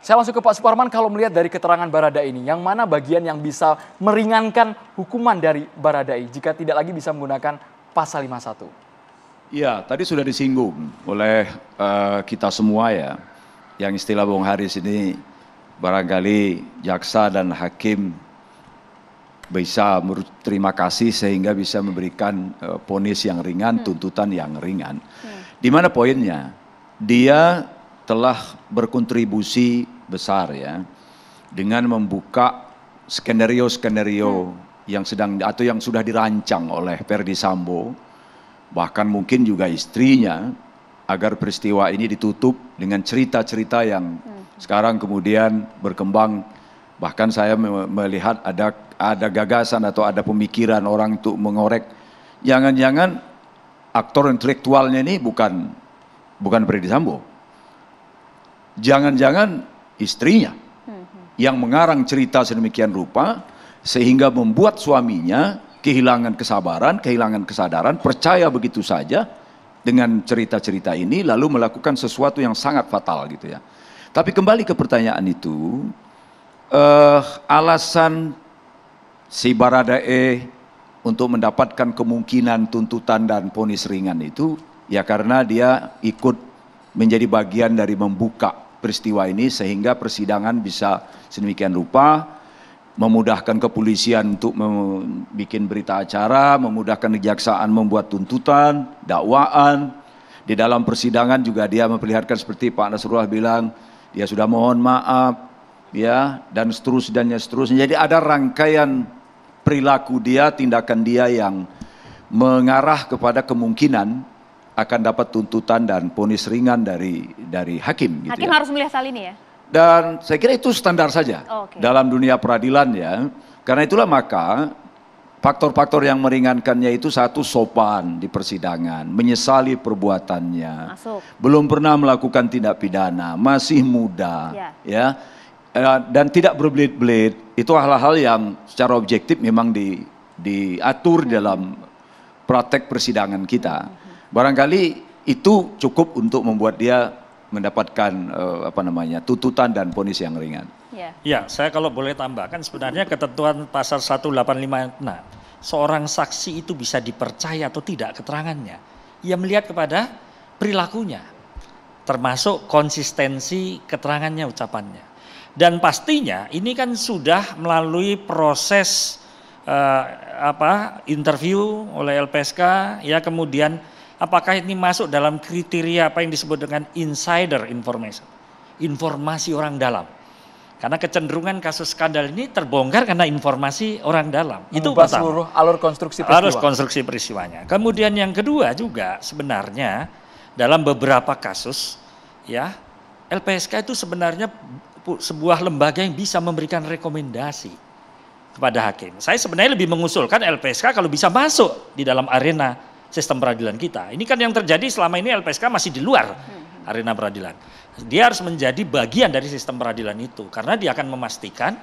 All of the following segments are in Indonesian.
Saya langsung ke Pak Suparman kalau melihat dari keterangan Barada ini, yang mana bagian yang bisa meringankan hukuman dari Baradai jika tidak lagi bisa menggunakan pasal 51? Ya, tadi sudah disinggung oleh uh, kita semua ya, yang istilah Bung Haris ini barangkali jaksa dan hakim bisa terima kasih sehingga bisa memberikan uh, yang ringan, hmm. tuntutan yang ringan. Hmm. Di mana poinnya? Dia telah berkontribusi besar ya dengan membuka skenario-skenario hmm. yang sedang atau yang sudah dirancang oleh Ferdi Sambo bahkan mungkin juga istrinya agar peristiwa ini ditutup dengan cerita-cerita yang hmm. sekarang kemudian berkembang bahkan saya melihat ada ada gagasan atau ada pemikiran orang untuk mengorek jangan-jangan aktor intelektualnya ini bukan bukan Ferdi Sambo Jangan-jangan istrinya hmm. yang mengarang cerita sedemikian rupa sehingga membuat suaminya kehilangan kesabaran, kehilangan kesadaran, percaya begitu saja dengan cerita-cerita ini lalu melakukan sesuatu yang sangat fatal gitu ya. Tapi kembali ke pertanyaan itu, uh, alasan si Baradae untuk mendapatkan kemungkinan tuntutan dan ponis ringan itu ya karena dia ikut menjadi bagian dari membuka peristiwa ini sehingga persidangan bisa sedemikian rupa memudahkan kepolisian untuk membuat berita acara, memudahkan kejaksaan membuat tuntutan, dakwaan. Di dalam persidangan juga dia memperlihatkan seperti Pak Nasrullah bilang, dia sudah mohon maaf, ya, dan seterusnya seterusnya. Jadi ada rangkaian perilaku dia, tindakan dia yang mengarah kepada kemungkinan akan dapat tuntutan dan ponis ringan dari dari hakim. Gitu hakim ya. harus melihat hal ini ya. Dan saya kira itu standar saja oh, okay. dalam dunia peradilan ya. Karena itulah maka faktor-faktor yang meringankannya itu satu sopan di persidangan, menyesali perbuatannya, Masuk. belum pernah melakukan tindak pidana, masih muda, ya. ya eh, dan tidak berbelit-belit itu hal-hal yang secara objektif memang di diatur dalam praktek persidangan kita. Mhm. Barangkali itu cukup untuk membuat dia mendapatkan uh, apa namanya tuntutan dan ponis yang ringan. Yeah. ya, saya kalau boleh tambahkan sebenarnya ketentuan pasal 1856 nah, seorang saksi itu bisa dipercaya atau tidak keterangannya. Ia melihat kepada perilakunya, termasuk konsistensi keterangannya, ucapannya. Dan pastinya ini kan sudah melalui proses uh, apa interview oleh LPSK, ya kemudian apakah ini masuk dalam kriteria apa yang disebut dengan insider information, informasi orang dalam. Karena kecenderungan kasus skandal ini terbongkar karena informasi orang dalam. Itu pertama. seluruh alur konstruksi peristiwa. Alur konstruksi peristiwanya. Kemudian yang kedua juga sebenarnya dalam beberapa kasus ya LPSK itu sebenarnya sebuah lembaga yang bisa memberikan rekomendasi kepada hakim. Saya sebenarnya lebih mengusulkan LPSK kalau bisa masuk di dalam arena sistem peradilan kita. Ini kan yang terjadi selama ini LPSK masih di luar arena peradilan. Dia harus menjadi bagian dari sistem peradilan itu karena dia akan memastikan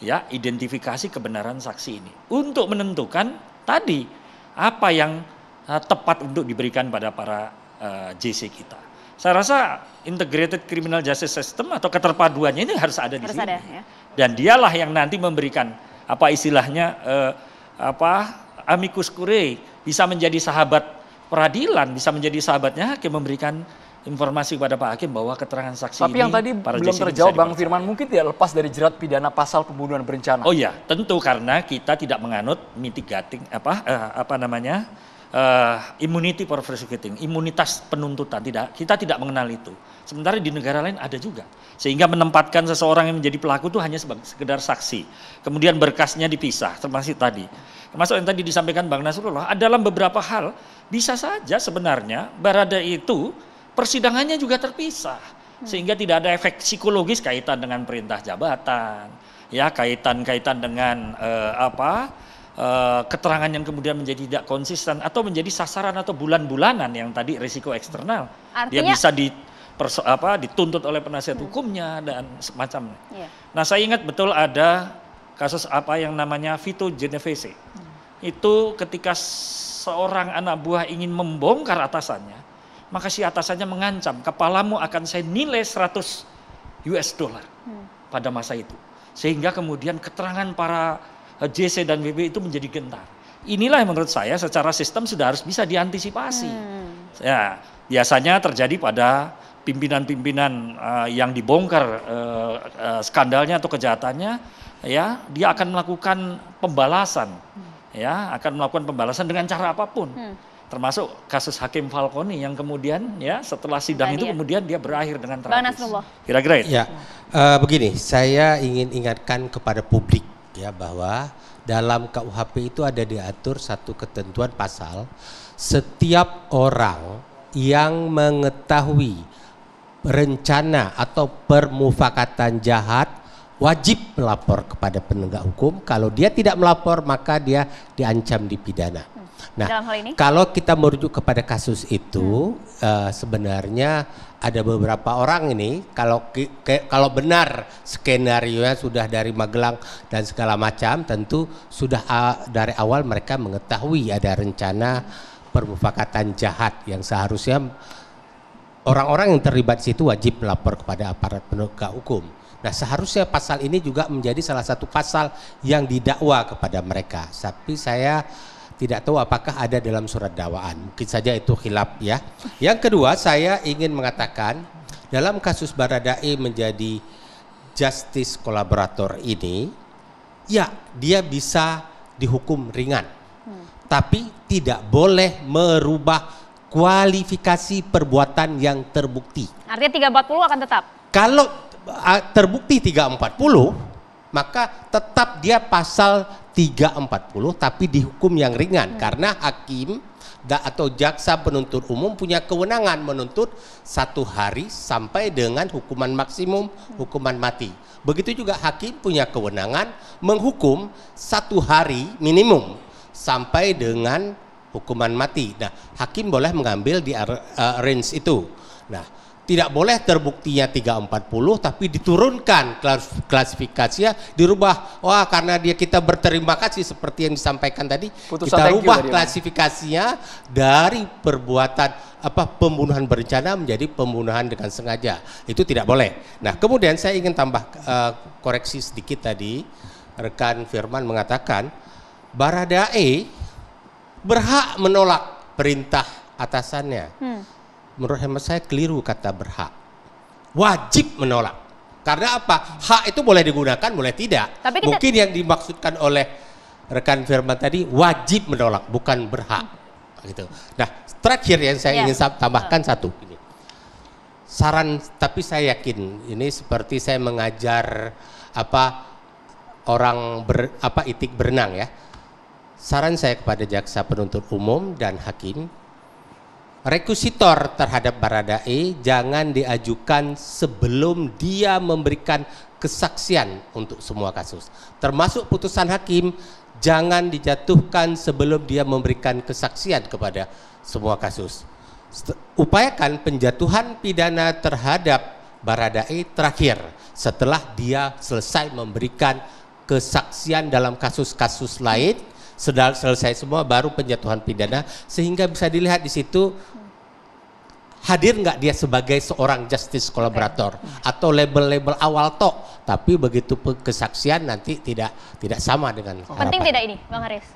ya identifikasi kebenaran saksi ini untuk menentukan tadi apa yang uh, tepat untuk diberikan pada para uh, eh, JC kita. Saya rasa integrated criminal justice system atau keterpaduannya ini harus ada harus di sini. Ada, ya. Dan dialah yang nanti memberikan apa istilahnya uh, apa amicus curiae bisa menjadi sahabat peradilan, bisa menjadi sahabatnya hakim memberikan informasi kepada Pak Hakim bahwa keterangan saksi Tapi ini yang tadi para belum terjawab Bang Firman mungkin tidak lepas dari jerat pidana pasal pembunuhan berencana. Oh iya, tentu karena kita tidak menganut mitigating apa eh, apa namanya? uh, immunity for prosecuting, imunitas penuntutan. Tidak, kita tidak mengenal itu. Sementara di negara lain ada juga. Sehingga menempatkan seseorang yang menjadi pelaku itu hanya sekedar saksi. Kemudian berkasnya dipisah, termasuk tadi. Termasuk yang tadi disampaikan Bang Nasrullah, dalam beberapa hal bisa saja sebenarnya berada itu persidangannya juga terpisah. Sehingga tidak ada efek psikologis kaitan dengan perintah jabatan, ya kaitan-kaitan dengan eh, apa Eh, keterangan yang kemudian menjadi tidak konsisten atau menjadi sasaran atau bulan-bulanan yang tadi risiko eksternal. Artinya, Dia bisa di perso, apa dituntut oleh penasihat hmm. hukumnya dan semacamnya. Yeah. Nah, saya ingat betul ada kasus apa yang namanya Vito Genovese. Hmm. Itu ketika seorang anak buah ingin membongkar atasannya, maka si atasannya mengancam, "Kepalamu akan saya nilai 100 US dollar." Hmm. Pada masa itu. Sehingga kemudian keterangan para Eh, JC dan BB itu menjadi gentar. Inilah yang menurut saya secara sistem sudah harus bisa diantisipasi. Hmm. Ya, biasanya terjadi pada pimpinan-pimpinan uh, yang dibongkar uh, uh, skandalnya atau kejahatannya, ya dia akan melakukan pembalasan, hmm. ya akan melakukan pembalasan dengan cara apapun. Hmm termasuk kasus Hakim Falconi yang kemudian ya setelah sidang nah, itu dia. Ya. kemudian dia berakhir dengan terakhir. Kira-kira Ya, uh, begini, saya ingin ingatkan kepada publik ya bahwa dalam KUHP itu ada diatur satu ketentuan pasal setiap orang yang mengetahui rencana atau permufakatan jahat wajib melapor kepada penegak hukum kalau dia tidak melapor maka dia diancam dipidana. Nah, Dalam hal ini? kalau kita merujuk kepada kasus itu, hmm. uh, sebenarnya ada beberapa orang ini kalau ke, ke, kalau benar skenario nya sudah dari Magelang dan segala macam, tentu sudah a, dari awal mereka mengetahui ada rencana permufakatan jahat yang seharusnya orang-orang yang terlibat di situ wajib melapor kepada aparat penegak hukum. Nah seharusnya pasal ini juga menjadi salah satu pasal yang didakwa kepada mereka. Tapi saya tidak tahu apakah ada dalam surat dakwaan. Mungkin saja itu hilap ya. Yang kedua, saya ingin mengatakan dalam kasus Baradae menjadi justice kolaborator ini, ya dia bisa dihukum ringan. Hmm. Tapi tidak boleh merubah kualifikasi perbuatan yang terbukti. Artinya 340 akan tetap? Kalau terbukti 340, maka tetap dia pasal 340 tapi dihukum yang ringan hmm. karena hakim da, atau jaksa penuntut umum punya kewenangan menuntut satu hari sampai dengan hukuman maksimum hmm. hukuman mati. Begitu juga hakim punya kewenangan menghukum satu hari minimum sampai dengan hukuman mati. Nah, hakim boleh mengambil di uh, range itu. Nah, tidak boleh terbuktinya 340 tapi diturunkan klasifikasinya dirubah wah karena dia kita berterima kasih seperti yang disampaikan tadi Putusan kita rubah klasifikasinya dari perbuatan apa pembunuhan berencana menjadi pembunuhan dengan sengaja itu tidak boleh nah kemudian saya ingin tambah uh, koreksi sedikit tadi rekan Firman mengatakan Baradae berhak menolak perintah atasannya hmm menurut hemat saya keliru kata berhak. Wajib menolak. Karena apa? Hak itu boleh digunakan, boleh tidak. Tapi kita... Mungkin yang dimaksudkan oleh rekan Firman tadi wajib menolak, bukan berhak. Hmm. Gitu. Nah, terakhir yang saya yeah. ingin tambahkan satu. Saran, tapi saya yakin ini seperti saya mengajar apa orang ber, apa itik berenang ya. Saran saya kepada jaksa penuntut umum dan hakim rekusitor terhadap Baradae jangan diajukan sebelum dia memberikan kesaksian untuk semua kasus. Termasuk putusan hakim jangan dijatuhkan sebelum dia memberikan kesaksian kepada semua kasus. Upayakan penjatuhan pidana terhadap Baradae terakhir setelah dia selesai memberikan kesaksian dalam kasus-kasus lain sedang selesai semua baru penjatuhan pidana sehingga bisa dilihat di situ hadir nggak dia sebagai seorang justice kolaborator atau label-label awal tok tapi begitu kesaksian nanti tidak tidak sama dengan oh. penting tidak ini bang Haris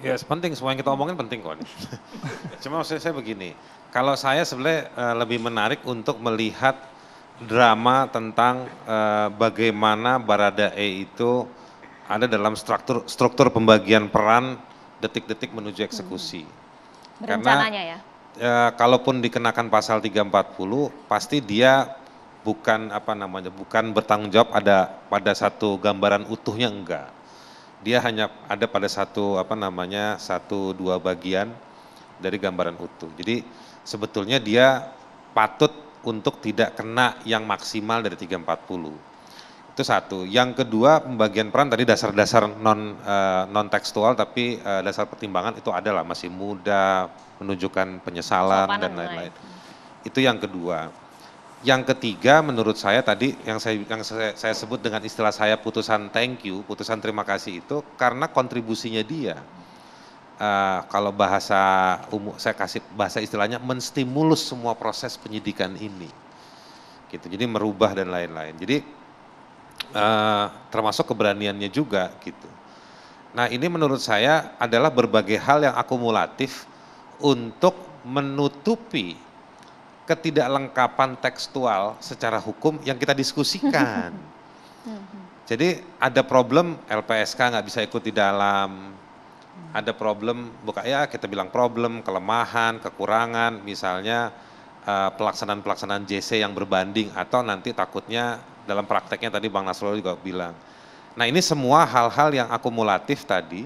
ya yes, penting semua yang kita omongin penting kok cuma maksud saya begini kalau saya sebenarnya uh, lebih menarik untuk melihat drama tentang uh, bagaimana Baradae itu ada dalam struktur struktur pembagian peran detik-detik menuju hmm. eksekusi. Hmm. Karena ya. E, kalaupun dikenakan pasal 340 pasti dia bukan apa namanya bukan bertanggung jawab ada pada satu gambaran utuhnya enggak. Dia hanya ada pada satu apa namanya satu dua bagian dari gambaran utuh. Jadi sebetulnya dia patut untuk tidak kena yang maksimal dari 340 itu satu. Yang kedua pembagian peran tadi dasar-dasar non uh, eh, non tekstual tapi uh, dasar pertimbangan itu adalah masih muda, menunjukkan penyesalan Sopanan dan lain-lain. Itu yang kedua. Yang ketiga menurut saya tadi yang saya yang saya, saya sebut dengan istilah saya putusan thank you, putusan terima kasih itu karena kontribusinya dia. Uh, kalau bahasa umum saya kasih bahasa istilahnya menstimulus semua proses penyidikan ini. Gitu. Jadi merubah dan lain-lain. Jadi Eh, termasuk keberaniannya juga gitu. Nah ini menurut saya adalah berbagai hal yang akumulatif untuk menutupi ketidaklengkapan tekstual secara hukum yang kita diskusikan. Jadi ada problem LPSK nggak bisa ikut di dalam, ada problem buka ya kita bilang problem kelemahan kekurangan misalnya eh, pelaksanaan-pelaksanaan JC yang berbanding atau nanti takutnya dalam prakteknya tadi Bang Nasrullah juga bilang. Nah ini semua hal-hal yang akumulatif tadi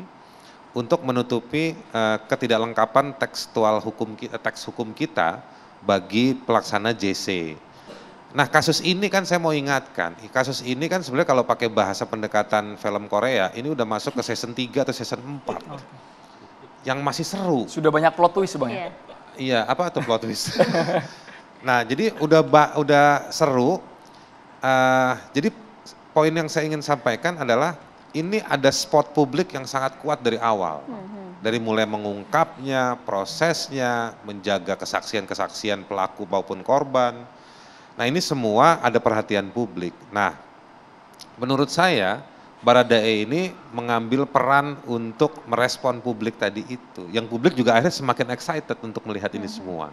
untuk menutupi uh, ketidaklengkapan tekstual hukum kita, eh, teks hukum kita bagi pelaksana JC. Nah kasus ini kan saya mau ingatkan, kasus ini kan sebenarnya kalau pakai bahasa pendekatan film Korea ini udah masuk ke season 3 atau season 4. Okay. Yang masih seru. Sudah banyak plot twist Bang. Ya? Iya, yeah. iya apa tuh plot twist? nah, jadi udah udah seru, uh, jadi poin yang saya ingin sampaikan adalah ini ada spot publik yang sangat kuat dari awal. Hmm. Dari mulai mengungkapnya, prosesnya, menjaga kesaksian-kesaksian pelaku maupun korban. Nah ini semua ada perhatian publik. Nah menurut saya Baradae ini mengambil peran untuk merespon publik tadi itu. Yang publik juga akhirnya semakin excited untuk melihat ini mm-hmm. semua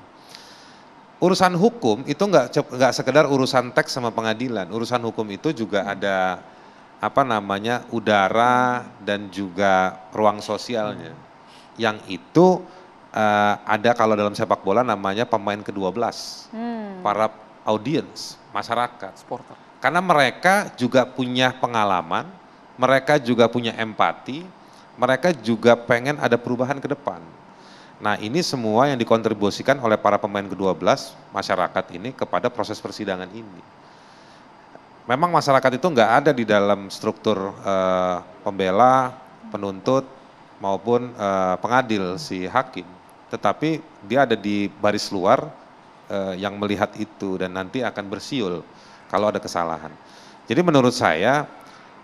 urusan hukum itu nggak nggak sekedar urusan teks sama pengadilan. Urusan hukum itu juga hmm. ada apa namanya udara dan juga ruang sosialnya. Hmm. Yang itu uh, ada kalau dalam sepak bola namanya pemain ke-12. Hmm. Para audiens masyarakat, supporter. Karena mereka juga punya pengalaman, mereka juga punya empati, mereka juga pengen ada perubahan ke depan Nah ini semua yang dikontribusikan oleh para pemain ke-12 masyarakat ini kepada proses persidangan ini. Memang masyarakat itu nggak ada di dalam struktur uh, pembela, penuntut maupun uh, pengadil si hakim, tetapi dia ada di baris luar uh, yang melihat itu dan nanti akan bersiul kalau ada kesalahan. Jadi menurut saya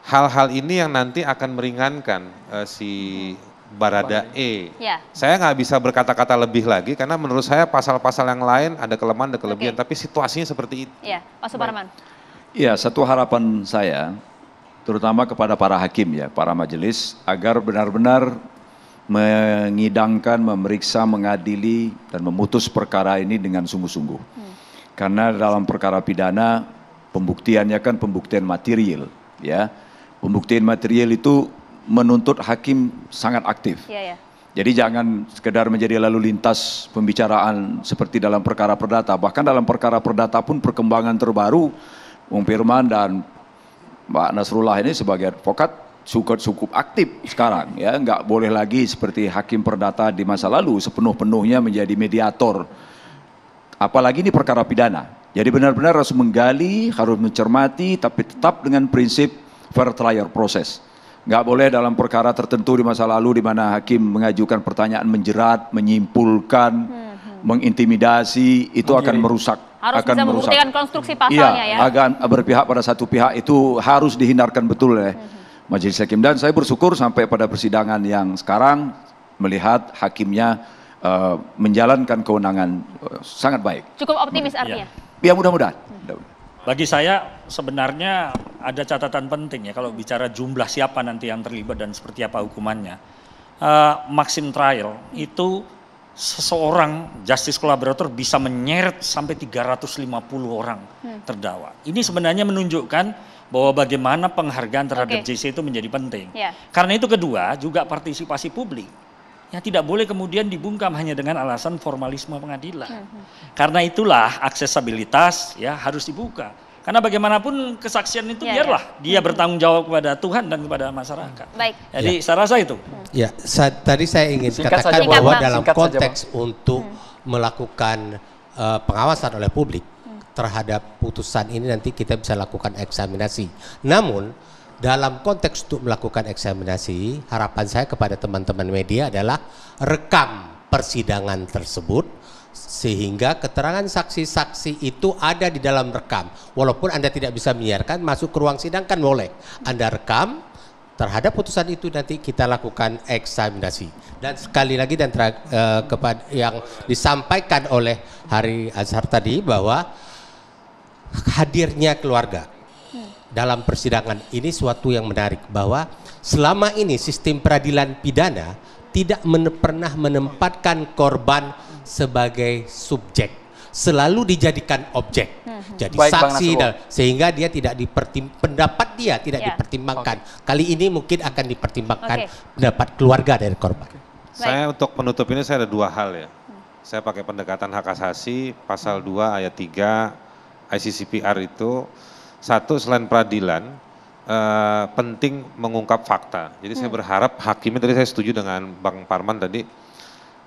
hal-hal ini yang nanti akan meringankan uh, si E. Ya. Saya nggak bisa berkata-kata lebih lagi karena menurut saya pasal-pasal yang lain ada kelemahan, ada kelebihan, okay. tapi situasinya seperti itu. Ya, Pak Suparman. Iya, satu harapan saya terutama kepada para hakim ya, para majelis agar benar-benar mengidangkan, memeriksa, mengadili dan memutus perkara ini dengan sungguh-sungguh. Hmm. Karena dalam perkara pidana pembuktiannya kan pembuktian material ya. Pembuktian material itu menuntut hakim sangat aktif. Ya, ya. Jadi jangan sekedar menjadi lalu lintas pembicaraan seperti dalam perkara perdata. Bahkan dalam perkara perdata pun perkembangan terbaru, Bung Firman dan Mbak Nasrullah ini sebagai advokat cukup cukup aktif sekarang ya nggak boleh lagi seperti hakim perdata di masa lalu sepenuh penuhnya menjadi mediator apalagi ini perkara pidana jadi benar-benar harus menggali harus mencermati tapi tetap dengan prinsip fair trial proses Nggak boleh dalam perkara tertentu di masa lalu di mana hakim mengajukan pertanyaan menjerat, menyimpulkan, hmm, hmm. mengintimidasi, itu okay. akan merusak. Harus akan bisa merusak. membuktikan konstruksi pasalnya iya, ya. berpihak pada satu pihak itu harus dihindarkan betul ya. Hmm, hmm. Majelis Hakim dan saya bersyukur sampai pada persidangan yang sekarang melihat hakimnya uh, menjalankan kewenangan uh, sangat baik. Cukup optimis artinya. Ya, ya mudah-mudahan. Hmm. Bagi saya sebenarnya ada catatan penting ya kalau bicara jumlah siapa nanti yang terlibat dan seperti apa hukumannya. Uh, Maxim trial itu seseorang justice collaborator bisa menyeret sampai 350 orang hmm. terdakwa. Ini sebenarnya menunjukkan bahwa bagaimana penghargaan terhadap okay. JC itu menjadi penting. Yeah. Karena itu kedua juga partisipasi publik Ya tidak boleh kemudian dibungkam hanya dengan alasan formalisme pengadilan. Hmm, hmm. Karena itulah aksesibilitas ya harus dibuka. Karena bagaimanapun kesaksian itu ya, ya. biarlah ya. dia hmm. bertanggung jawab kepada Tuhan dan kepada masyarakat. Hmm. Baik. Jadi ya. saya rasa itu. Ya, saya, tadi saya ingin singkat katakan saja, bahwa bang. dalam singkat konteks saja, untuk hmm. melakukan uh, pengawasan oleh publik hmm. terhadap putusan ini nanti kita bisa lakukan eksaminasi. Namun dalam konteks untuk melakukan eksaminasi, harapan saya kepada teman-teman media adalah rekam persidangan tersebut sehingga keterangan saksi-saksi itu ada di dalam rekam. Walaupun Anda tidak bisa menyiarkan masuk ke ruang sidang kan boleh. Anda rekam terhadap putusan itu nanti kita lakukan eksaminasi. Dan sekali lagi dan eh, kepada yang disampaikan oleh Hari Azhar tadi bahwa hadirnya keluarga dalam persidangan ini suatu yang menarik bahwa selama ini sistem peradilan pidana tidak men pernah menempatkan korban sebagai subjek selalu dijadikan objek hmm. jadi Baik, saksi dan sehingga dia tidak dipertim pendapat dia tidak ya. dipertimbangkan okay. kali ini mungkin akan dipertimbangkan okay. pendapat keluarga dari korban okay. saya untuk penutup ini saya ada dua hal ya saya pakai pendekatan hak asasi pasal 2 ayat 3 ICCPR itu satu selain peradilan, uh, penting mengungkap fakta. Jadi hmm. saya berharap hakimnya tadi saya setuju dengan Bang Parman tadi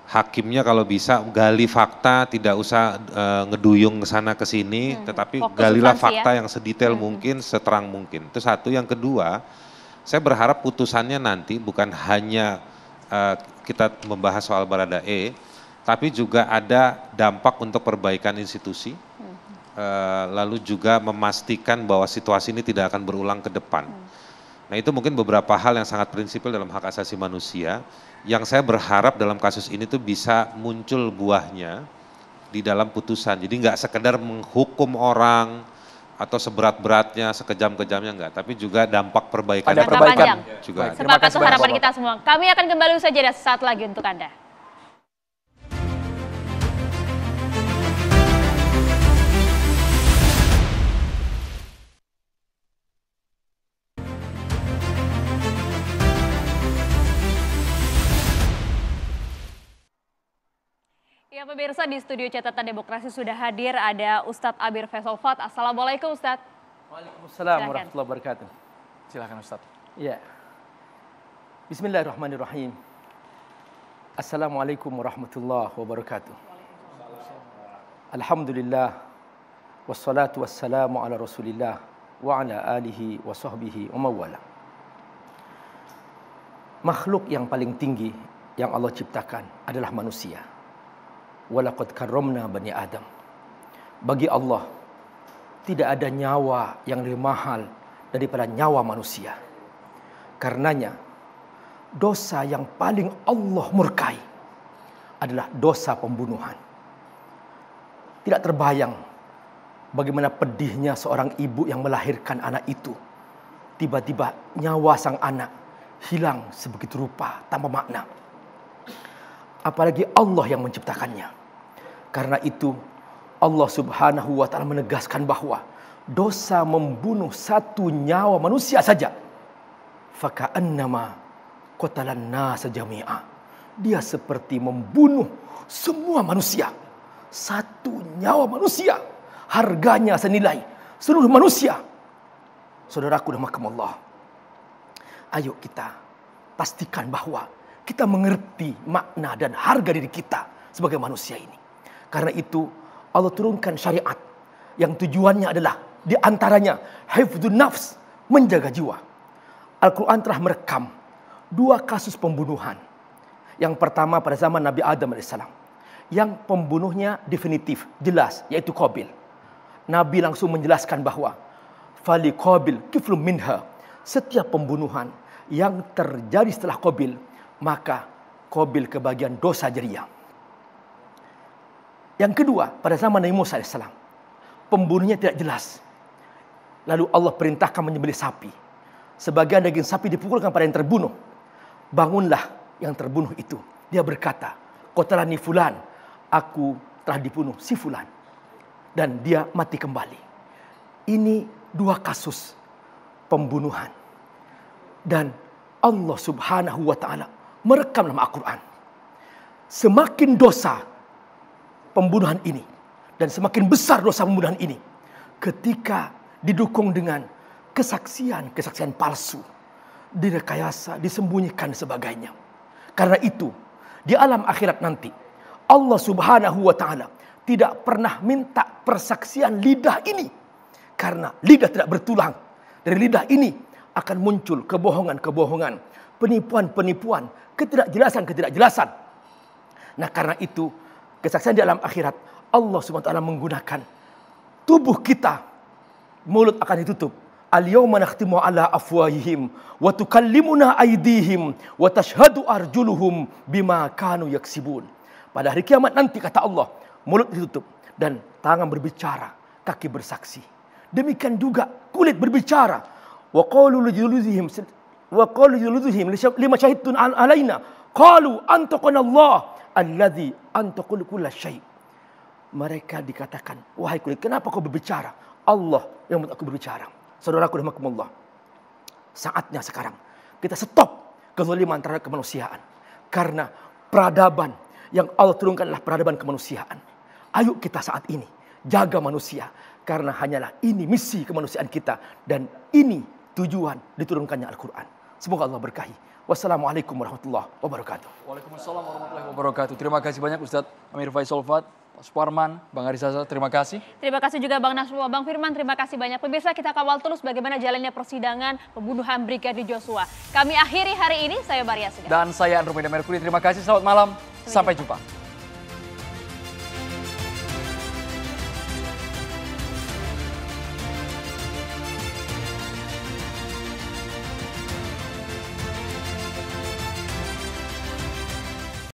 hakimnya kalau bisa gali fakta, tidak usah uh, ngeduyung ke sana ke sini, hmm. tetapi Fokus galilah ya. fakta ya. yang sedetail hmm. mungkin, seterang mungkin. Itu satu. Yang kedua, saya berharap putusannya nanti bukan hanya uh, kita membahas soal Baradae, tapi juga ada dampak untuk perbaikan institusi Eh, lalu juga memastikan bahwa situasi ini tidak akan berulang ke depan. Hmm. Nah itu mungkin beberapa hal yang sangat prinsipil dalam hak asasi manusia yang saya berharap dalam kasus ini tuh bisa muncul buahnya di dalam putusan. Jadi nggak sekedar menghukum orang atau seberat-beratnya, sekejam-kejamnya nggak, tapi juga dampak perbaikan. Ada perbaikan. Panjang. Juga. Sepakat itu harapan kita semua. Kami akan kembali usai jeda sesaat lagi untuk Anda. pemirsa di studio catatan demokrasi sudah hadir ada Ustadz Abir Fesofat. Assalamualaikum Ustadz. Waalaikumsalam warahmatullahi wabarakatuh. Silakan Ustadz. Ya. Bismillahirrahmanirrahim. Assalamualaikum warahmatullahi wabarakatuh. Alhamdulillah. Wassalatu wassalamu ala rasulillah wa ala alihi wa sahbihi wa mawala. Makhluk yang paling tinggi yang Allah ciptakan adalah manusia walaqad karramna bani Adam. Bagi Allah tidak ada nyawa yang lebih mahal daripada nyawa manusia. Karenanya dosa yang paling Allah murkai adalah dosa pembunuhan. Tidak terbayang bagaimana pedihnya seorang ibu yang melahirkan anak itu. Tiba-tiba nyawa sang anak hilang sebegitu rupa tanpa makna apalagi Allah yang menciptakannya. Karena itu Allah Subhanahu wa taala menegaskan bahwa dosa membunuh satu nyawa manusia saja faka'annama kotalanna nasa Dia seperti membunuh semua manusia. Satu nyawa manusia harganya senilai seluruh manusia. Saudaraku dan makam Allah. Ayo kita pastikan bahwa kita mengerti makna dan harga diri kita sebagai manusia ini. Karena itu Allah turunkan syariat yang tujuannya adalah di antaranya hifdzun nafs, menjaga jiwa. Al-Qur'an telah merekam dua kasus pembunuhan. Yang pertama pada zaman Nabi Adam alaihissalam yang pembunuhnya definitif, jelas yaitu Qabil. Nabi langsung menjelaskan bahwa fali Qabil kiflum minha setiap pembunuhan yang terjadi setelah Qabil maka Kobil kebagian dosa jariah. Yang kedua, pada zaman Nabi Musa AS, pembunuhnya tidak jelas. Lalu Allah perintahkan menyembeli sapi. Sebagian daging sapi dipukulkan pada yang terbunuh. Bangunlah yang terbunuh itu. Dia berkata, kotelani fulan, aku telah dibunuh si fulan. Dan dia mati kembali. Ini dua kasus pembunuhan. Dan Allah subhanahu wa ta'ala merekam dalam Al-Quran. Semakin dosa pembunuhan ini dan semakin besar dosa pembunuhan ini ketika didukung dengan kesaksian-kesaksian palsu, direkayasa, disembunyikan sebagainya. Karena itu, di alam akhirat nanti Allah Subhanahu wa taala tidak pernah minta persaksian lidah ini karena lidah tidak bertulang. Dari lidah ini akan muncul kebohongan-kebohongan, penipuan-penipuan, ketidakjelasan-ketidakjelasan. Nah karena itu kesaksian di alam akhirat Allah SWT menggunakan tubuh kita mulut akan ditutup Al-yawma nakhtimu ala afwahihim wa tukallimuna aydihim wa tashhadu arjuluhum bima kanu yaksibun. Pada hari kiamat nanti kata Allah, mulut ditutup dan tangan berbicara, kaki bersaksi. Demikian juga kulit berbicara. Wa qalu wa qalu yuluduhim lima syahidun alaina qalu antaqana Allah alladhi antaqul kulla syai mereka dikatakan wahai kulit kenapa kau berbicara Allah yang membuat aku berbicara saudaraku rahimakumullah saatnya sekarang kita stop kezaliman terhadap kemanusiaan karena peradaban yang Allah turunkan adalah peradaban kemanusiaan ayo kita saat ini jaga manusia karena hanyalah ini misi kemanusiaan kita dan ini tujuan diturunkannya Al-Quran. Semoga Allah berkahi. Wassalamualaikum warahmatullahi wabarakatuh. Waalaikumsalam warahmatullahi wabarakatuh. Terima kasih banyak Ustadz Amir Faisal Fad, Pak Suparman, Bang Arisasa, terima kasih. Terima kasih juga Bang Nasrullah, Bang Firman, terima kasih banyak. Pemirsa kita kawal terus bagaimana jalannya persidangan pembunuhan Brigadir Joshua. Kami akhiri hari ini, saya Maria Sudah. Dan saya Andromeda Merkuri, terima kasih, selamat malam, sampai jumpa.